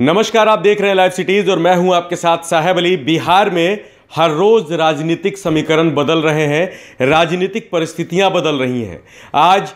नमस्कार आप देख रहे हैं लाइव सिटीज और मैं हूं आपके साथ साहेब अली बिहार में हर रोज राजनीतिक समीकरण बदल रहे हैं राजनीतिक परिस्थितियां बदल रही हैं आज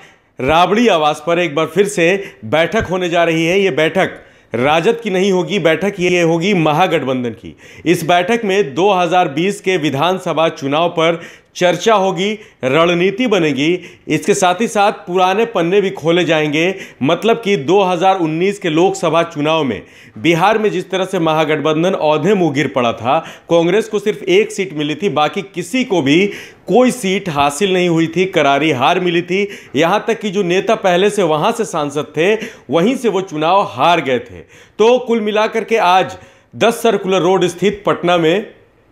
राबड़ी आवास पर एक बार फिर से बैठक होने जा रही है ये बैठक राजद की नहीं होगी बैठक ये होगी महागठबंधन की इस बैठक में 2020 के विधानसभा चुनाव पर चर्चा होगी रणनीति बनेगी इसके साथ ही साथ पुराने पन्ने भी खोले जाएंगे मतलब कि 2019 के लोकसभा चुनाव में बिहार में जिस तरह से महागठबंधन औधे मुँह गिर पड़ा था कांग्रेस को सिर्फ एक सीट मिली थी बाकी किसी को भी कोई सीट हासिल नहीं हुई थी करारी हार मिली थी यहाँ तक कि जो नेता पहले से वहाँ से सांसद थे वहीं से वो चुनाव हार गए थे तो कुल मिलाकर के आज दस सर्कुलर रोड स्थित पटना में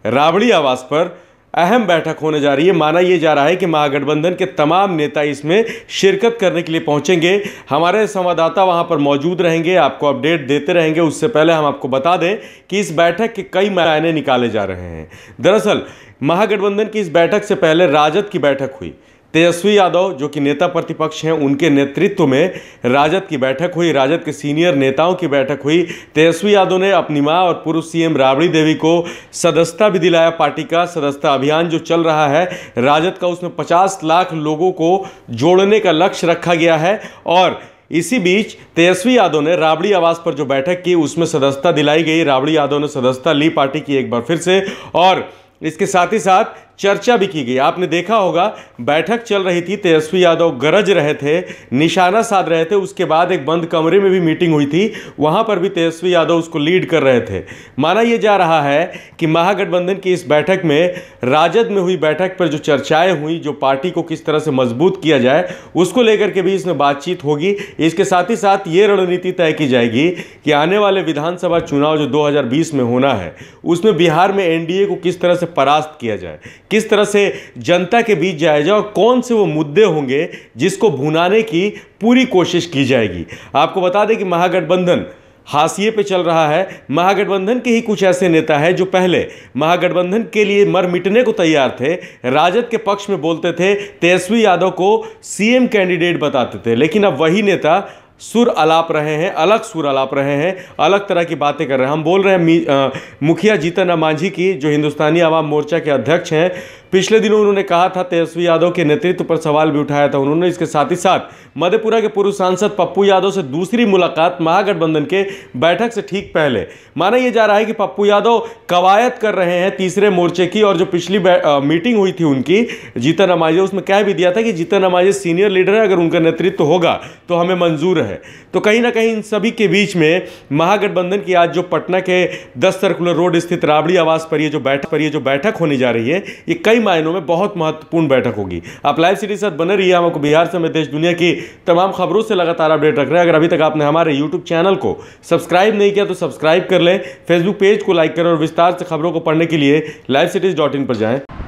राबड़ी आवास पर अहम बैठक होने जा रही है माना यह जा रहा है कि महागठबंधन के तमाम नेता इसमें शिरकत करने के लिए पहुंचेंगे हमारे संवाददाता वहां पर मौजूद रहेंगे आपको अपडेट देते रहेंगे उससे पहले हम आपको बता दें कि इस बैठक के कई मायने निकाले जा रहे हैं दरअसल महागठबंधन की इस बैठक से पहले राजद की बैठक हुई तेजस्वी यादव जो कि नेता प्रतिपक्ष हैं उनके नेतृत्व में राजद की बैठक हुई राजद के सीनियर नेताओं की बैठक हुई तेजस्वी यादव ने अपनी मां और पूर्व सीएम राबड़ी देवी को सदस्यता भी दिलाया पार्टी का सदस्यता अभियान जो चल रहा है राजद का उसमें 50 लाख लोगों को जोड़ने का लक्ष्य रखा गया है और इसी बीच तेजस्वी यादव ने राबड़ी आवास पर जो बैठक की उसमें सदस्यता दिलाई गई राबड़ी यादव ने सदस्यता ली पार्टी की एक बार फिर से और इसके साथ ही साथ चर्चा भी की गई आपने देखा होगा बैठक चल रही थी तेजस्वी यादव गरज रहे थे निशाना साध रहे थे उसके बाद एक बंद कमरे में भी मीटिंग हुई थी वहाँ पर भी तेजस्वी यादव उसको लीड कर रहे थे माना यह जा रहा है कि महागठबंधन की इस बैठक में राजद में हुई बैठक पर जो चर्चाएं हुई जो पार्टी को किस तरह से मजबूत किया जाए उसको लेकर के भी इसमें बातचीत होगी इसके साथ ही साथ ये रणनीति तय की जाएगी कि आने वाले विधानसभा चुनाव जो दो में होना है उसमें बिहार में एनडीए को किस तरह से परास्त किया जाए किस तरह से जनता के बीच जाए और कौन से वो मुद्दे होंगे जिसको भुनाने की पूरी कोशिश की जाएगी आपको बता दें कि महागठबंधन हाशिए पे चल रहा है महागठबंधन के ही कुछ ऐसे नेता हैं जो पहले महागठबंधन के लिए मर मिटने को तैयार थे राजद के पक्ष में बोलते थे तेजस्वी यादव को सीएम कैंडिडेट बताते थे लेकिन अब वही नेता सुर अलाप रहे हैं अलग सुर अलाप रहे हैं अलग तरह की बातें कर रहे हैं हम बोल रहे हैं मुखिया जीतन राम मांझी की जो हिंदुस्तानी आवाम मोर्चा के अध्यक्ष हैं पिछले दिनों उन्होंने कहा था तेजस्वी यादव के नेतृत्व पर सवाल भी उठाया था उन्होंने इसके साथ ही साथ मधेपुरा के पूर्व सांसद पप्पू यादव से दूसरी मुलाकात महागठबंधन के बैठक से ठीक पहले माना यह जा रहा है कि पप्पू यादव कवायद कर रहे हैं तीसरे मोर्चे की और जो पिछली आ, मीटिंग हुई थी उनकी जीतन अमाजे उसमें कह भी दिया था कि जीतन अमाजे सीनियर लीडर है अगर उनका नेतृत्व होगा तो हमें मंजूर है तो कहीं ना कहीं इन सभी के बीच में महागठबंधन की आज जो पटना के दस सर्कुलर रोड स्थित राबड़ी आवास पर ये जो बैठक पर ये जो बैठक होने जा रही है ये कई कई मायनों में बहुत महत्वपूर्ण बैठक होगी आप लाइव सीरीज साथ बने रहिए हम आपको बिहार समेत देश दुनिया की तमाम खबरों से लगातार अपडेट रख रहे हैं अगर अभी तक आपने हमारे यूट्यूब चैनल को सब्सक्राइब नहीं किया तो सब्सक्राइब कर लें फेसबुक पेज को लाइक करें और विस्तार से खबरों को पढ़ने के लिए लाइव पर जाएँ